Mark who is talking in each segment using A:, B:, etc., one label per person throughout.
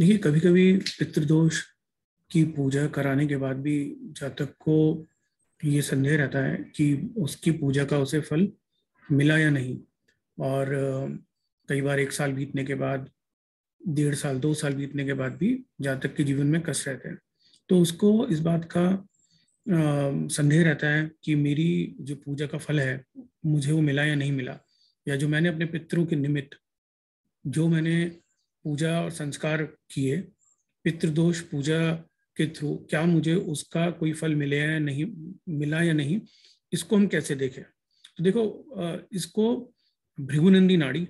A: देखिए कभी कभी पितृदोष की पूजा कराने के बाद भी जातक को ये संदेह रहता है कि उसकी पूजा का उसे फल मिला या नहीं और कई बार एक साल बीतने के बाद डेढ़ साल दो साल बीतने के बाद भी जातक के जीवन में कष्ट रहते हैं तो उसको इस बात का संदेह रहता है कि मेरी जो पूजा का फल है मुझे वो मिला या नहीं मिला या जो मैंने अपने पितरों के निमित्त जो मैंने पूजा और संस्कार किए पितृदोष पूजा के थ्रू क्या मुझे उसका कोई फल मिले या नहीं मिला या नहीं इसको हम कैसे देखें तो देखो इसको भृगुनंदी नाड़ी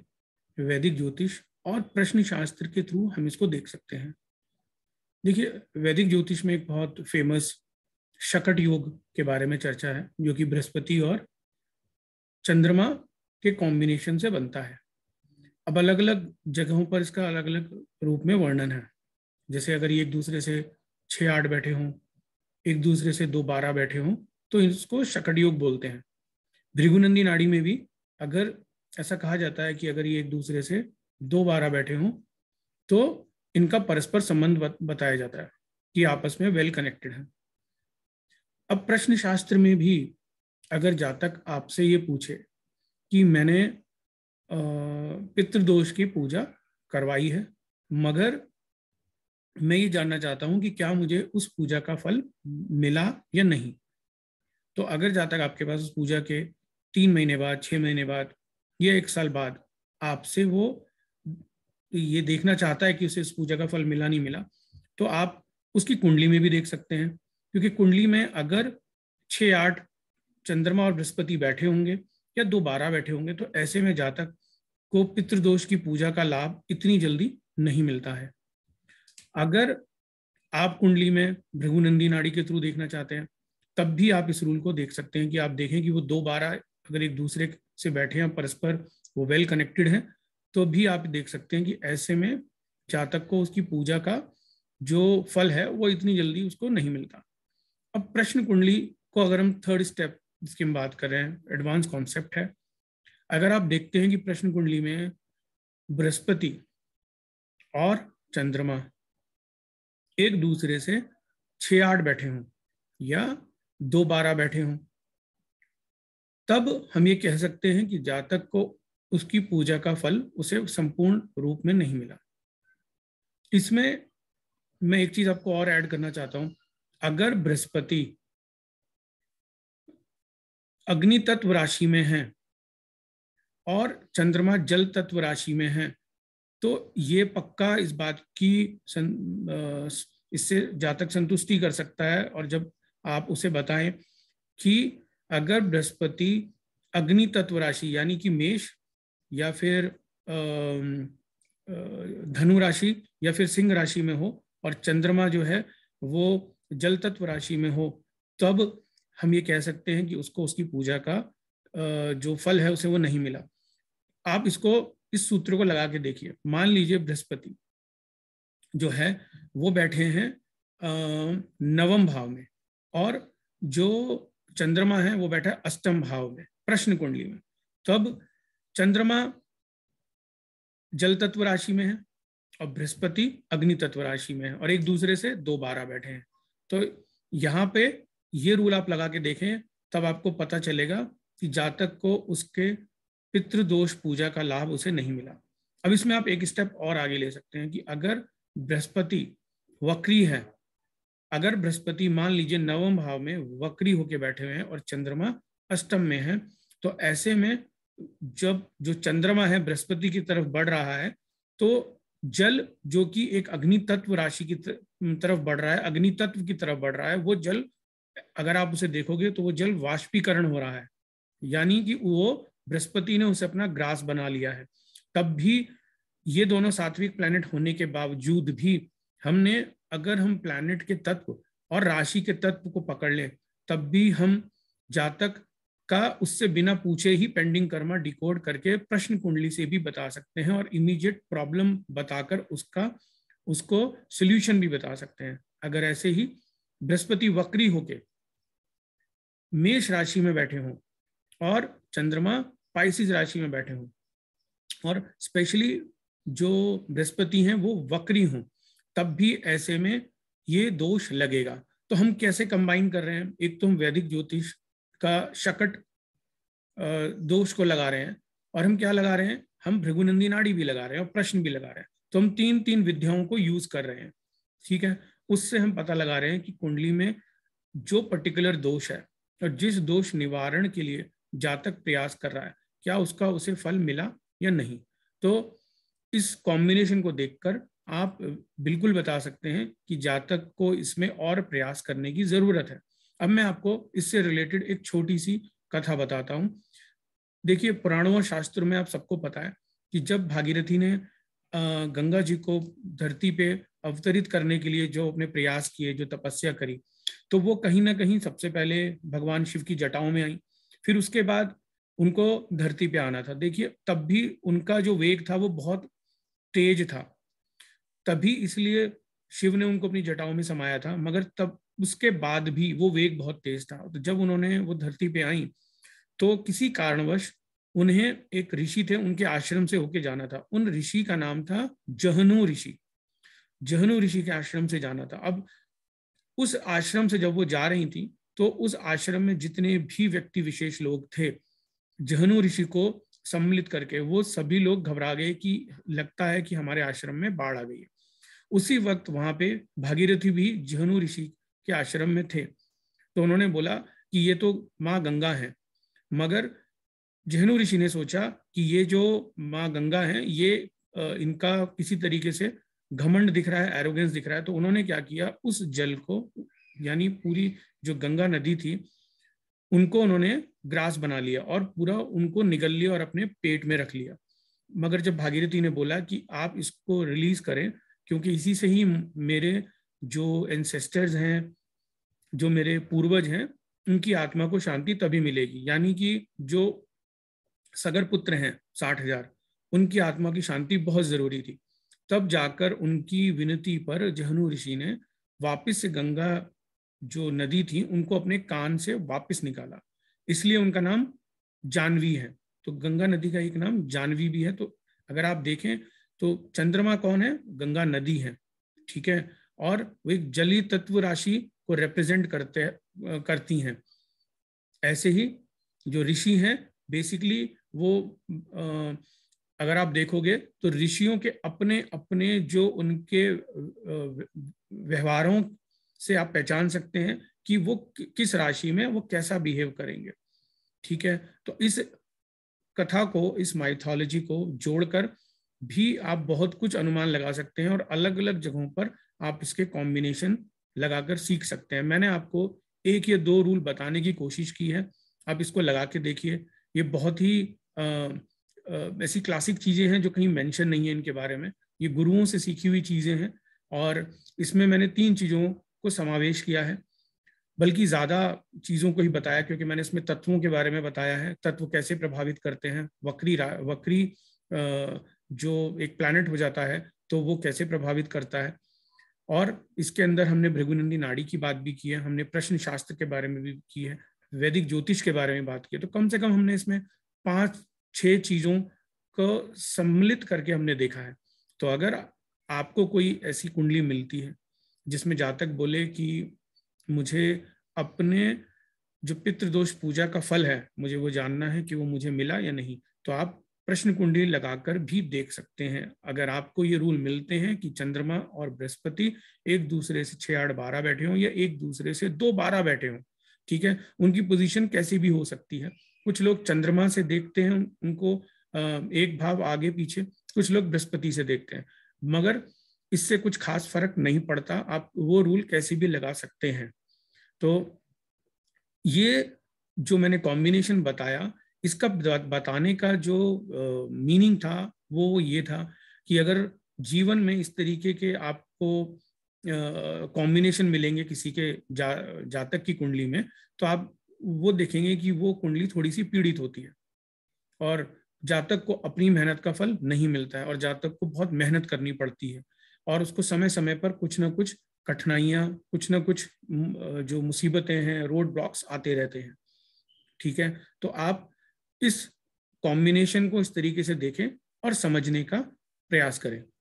A: वैदिक ज्योतिष और प्रश्न शास्त्र के थ्रू हम इसको देख सकते हैं देखिए वैदिक ज्योतिष में एक बहुत फेमस शकट योग के बारे में चर्चा है जो कि बृहस्पति और चंद्रमा के कॉम्बिनेशन से बनता है अब अलग अलग जगहों पर इसका अलग अलग रूप में वर्णन है जैसे अगर ये एक दूसरे से छः आठ बैठे हों एक दूसरे से दो बारह बैठे हों तो इसको शकटयोग बोलते हैं भृगुनंदी नाड़ी में भी अगर ऐसा कहा जाता है कि अगर ये एक दूसरे से दो बारह बैठे हों तो इनका परस्पर संबंध बताया जाता है कि आपस में वेल कनेक्टेड है अब प्रश्न शास्त्र में भी अगर जातक आपसे ये पूछे कि मैंने पितृदोष की पूजा करवाई है मगर मैं ये जानना चाहता हूं कि क्या मुझे उस पूजा का फल मिला या नहीं तो अगर जहाँ तक आपके पास उस पूजा के तीन महीने बाद छह महीने बाद या एक साल बाद आपसे वो ये देखना चाहता है कि उसे इस पूजा का फल मिला नहीं मिला तो आप उसकी कुंडली में भी देख सकते हैं क्योंकि कुंडली में अगर छ आठ चंद्रमा और बृहस्पति बैठे होंगे या दोबारा बैठे होंगे तो ऐसे में जातक को पितृदोष की पूजा का लाभ इतनी जल्दी नहीं मिलता है अगर आप कुंडली में भृगुनंदी नाड़ी के थ्रू देखना चाहते हैं तब भी आप इस रूल को देख सकते हैं कि आप देखें कि वो दो बारह अगर एक दूसरे से बैठे हैं परस्पर वो वेल कनेक्टेड हैं तो भी आप देख सकते हैं कि ऐसे में जातक को उसकी पूजा का जो फल है वो इतनी जल्दी उसको नहीं मिलता अब प्रश्न कुंडली को अगर हम थर्ड स्टेप जिसकी हम बात कर रहे हैं एडवांस कॉन्सेप्ट है अगर आप देखते हैं कि प्रश्न कुंडली में बृहस्पति और चंद्रमा एक दूसरे से छ आठ बैठे हों या दो बारह बैठे हों तब हम ये कह सकते हैं कि जातक को उसकी पूजा का फल उसे संपूर्ण रूप में नहीं मिला इसमें मैं एक चीज़ आपको और ऐड करना चाहता हूं अगर बृहस्पति अग्नि तत्व राशि में है और चंद्रमा जल तत्व राशि में है तो ये पक्का इस बात की सं, इससे जातक संतुष्टि कर सकता है और जब आप उसे बताएं कि अगर बृहस्पति अग्नि तत्व राशि यानी कि मेष या फिर धनु राशि या फिर सिंह राशि में हो और चंद्रमा जो है वो जल तत्व राशि में हो तब हम ये कह सकते हैं कि उसको उसकी पूजा का जो फल है उसे वो नहीं मिला आप इसको इस सूत्र को लगा के देखिए मान लीजिए बृहस्पति जो है वो बैठे हैं नवम भाव में और जो चंद्रमा है वो बैठा है अष्टम भाव में प्रश्न कुंडली में तब चंद्रमा जल तत्व राशि में है और बृहस्पति अग्नि तत्व राशि में है और एक दूसरे से दो बारह बैठे हैं तो यहाँ पे ये रूल आप लगा के देखें तब आपको पता चलेगा कि जातक को उसके पितृदोष पूजा का लाभ उसे नहीं मिला अब इसमें आप एक स्टेप और आगे ले सकते हैं कि अगर बृहस्पति वक्री है अगर बृहस्पति मान लीजिए नवम भाव में वक्री होके बैठे हुए हैं और चंद्रमा अष्टम में है तो ऐसे में जब जो चंद्रमा है बृहस्पति की तरफ बढ़ रहा है तो जल जो कि एक अग्नि तत्व राशि की तरफ बढ़ रहा है अग्नि तत्व की तरफ बढ़ रहा है वो जल अगर आप उसे देखोगे तो वो जल वाष्पीकरण हो रहा है यानी कि वो बृहस्पति ने उसे अपना ग्रास बना लिया है तब भी ये दोनों सात्विक प्लैनेट होने के बावजूद भी हमने अगर हम प्लैनेट के तत्व और राशि के तत्व को पकड़ लें तब भी हम जातक का उससे बिना पूछे ही पेंडिंग कर्मा डिकोड करके प्रश्न कुंडली से भी बता सकते हैं और इमीडिएट प्रॉब्लम बताकर उसका उसको सोल्यूशन भी बता सकते हैं अगर ऐसे ही बृहस्पति वक्री होके मेष राशि में बैठे हों और चंद्रमा पाइसिस राशि में बैठे हों और स्पेशली जो बृहस्पति हैं वो वक्री हों तब भी ऐसे में ये दोष लगेगा तो हम कैसे कंबाइन कर रहे हैं एक तो हम वैदिक ज्योतिष का शकट दोष को लगा रहे हैं और हम क्या लगा रहे हैं हम भृगुनंदी नाड़ी भी लगा रहे हैं और प्रश्न भी लगा रहे हैं तो हम तीन तीन विद्याओं को यूज कर रहे हैं ठीक है उससे हम पता लगा रहे हैं कि कुंडली में जो पर्टिकुलर दोष है और जिस दोष निवारण के लिए जातक प्रयास कर रहा है क्या उसका उसे फल मिला या नहीं तो इस कॉम्बिनेशन को देखकर आप बिल्कुल बता सकते हैं कि जातक को इसमें और प्रयास करने की जरूरत है अब मैं आपको इससे रिलेटेड एक छोटी सी कथा बताता हूँ देखिए पुराणों और शास्त्र में आप सबको पता है कि जब भागीरथी ने गंगा जी को धरती पे अवतरित करने के लिए जो अपने प्रयास किए जो तपस्या करी तो वो कहीं ना कहीं सबसे पहले भगवान शिव की जटाओं में आई फिर उसके बाद उनको धरती पे आना था देखिए तब भी उनका जो वेग था वो बहुत तेज था तभी इसलिए शिव ने उनको अपनी जटाओं में समाया था मगर तब उसके बाद भी वो वेग बहुत तेज था तो जब उन्होंने वो धरती पे आई तो किसी कारणवश उन्हें एक ऋषि थे उनके आश्रम से होके जाना था उन ऋषि का नाम था जहनु ऋषि जहनु ऋषि के आश्रम से जाना था अब उस आश्रम से जब वो जा रही थी तो उस आश्रम में जितने भी व्यक्ति विशेष लोग थे जहनु ऋषि को सम्मिलित करके वो सभी लोग घबरा गए कि लगता है कि हमारे आश्रम में बाढ़ आ गई है उसी वक्त वहां पे भागीरथी भी जहनु ऋषि के आश्रम में थे तो उन्होंने बोला कि ये तो माँ गंगा है मगर जहनु ऋषि ने सोचा कि ये जो माँ गंगा है ये इनका किसी तरीके से घमंड दिख रहा है एरोगेंस दिख रहा है तो उन्होंने क्या किया उस जल को यानी पूरी जो गंगा नदी थी उनको उन्होंने ग्रास बना लिया और पूरा उनको निगल लिया और अपने पेट में रख लिया मगर जब भागीरथी ने बोला कि आप इसको रिलीज करें क्योंकि इसी से ही मेरे जो एंसेस्टर्स हैं जो मेरे पूर्वज हैं उनकी आत्मा को शांति तभी मिलेगी यानी कि जो सगर पुत्र हैं साठ हजार उनकी आत्मा की शांति बहुत जरूरी थी तब जाकर उनकी विनती पर जहनु ऋषि ने वापिस से गंगा जो नदी थी उनको अपने कान से वापिस निकाला इसलिए उनका नाम जानवी है तो गंगा नदी का एक नाम जानवी भी है तो अगर आप देखें तो चंद्रमा कौन है गंगा नदी है ठीक है और वो एक जली तत्व राशि को रिप्रेजेंट करते करती हैं ऐसे ही जो ऋषि हैं बेसिकली वो अगर आप देखोगे तो ऋषियों के अपने अपने जो उनके व्यवहारों से आप पहचान सकते हैं कि वो किस राशि में वो कैसा बिहेव करेंगे ठीक है तो इस कथा को इस माइथोलॉजी को जोड़कर भी आप बहुत कुछ अनुमान लगा सकते हैं और अलग अलग जगहों पर आप इसके कॉम्बिनेशन लगाकर सीख सकते हैं मैंने आपको एक या दो रूल बताने की कोशिश की है आप इसको लगा के देखिए ये बहुत ही ऐसी क्लासिक चीज़ें हैं जो कहीं मेंशन नहीं है इनके बारे में ये गुरुओं से सीखी हुई चीज़ें हैं और इसमें मैंने तीन चीज़ों को समावेश किया है बल्कि ज़्यादा चीज़ों को ही बताया क्योंकि मैंने इसमें तत्वों के बारे में बताया है तत्व कैसे प्रभावित करते हैं वक्री वक्री जो एक प्लानट हो जाता है तो वो कैसे प्रभावित करता है और इसके अंदर हमने भृगुनंदी नाड़ी की बात भी की है हमने प्रश्न शास्त्र के बारे में भी की है वैदिक ज्योतिष के बारे में बात की है तो कम से कम हमने इसमें पांच छह चीजों को सम्मिलित करके हमने देखा है तो अगर आपको कोई ऐसी कुंडली मिलती है जिसमें जातक बोले कि मुझे अपने जो पितृदोष पूजा का फल है मुझे वो जानना है कि वो मुझे मिला या नहीं तो आप प्रश्न कुंडली लगाकर भी देख सकते हैं अगर आपको ये रूल मिलते हैं कि चंद्रमा और बृहस्पति एक दूसरे से छह आठ बारह बैठे हों या एक दूसरे से दो बारह बैठे हों ठीक है उनकी पोजीशन कैसी भी हो सकती है कुछ लोग चंद्रमा से देखते हैं उनको एक भाव आगे पीछे कुछ लोग बृहस्पति से देखते हैं मगर इससे कुछ खास फर्क नहीं पड़ता आप वो रूल कैसे भी लगा सकते हैं तो ये जो मैंने कॉम्बिनेशन बताया इसका बताने का जो मीनिंग था वो ये था कि अगर जीवन में इस तरीके के आपको कॉम्बिनेशन मिलेंगे किसी के जा, जातक की कुंडली में तो आप वो देखेंगे कि वो कुंडली थोड़ी सी पीड़ित होती है और जातक को अपनी मेहनत का फल नहीं मिलता है और जातक को बहुत मेहनत करनी पड़ती है और उसको समय समय पर कुछ ना कुछ कठिनाइयाँ कुछ ना कुछ जो मुसीबतें हैं रोड ब्लॉक्स आते रहते हैं ठीक है तो आप इस कॉम्बिनेशन को इस तरीके से देखें और समझने का प्रयास करें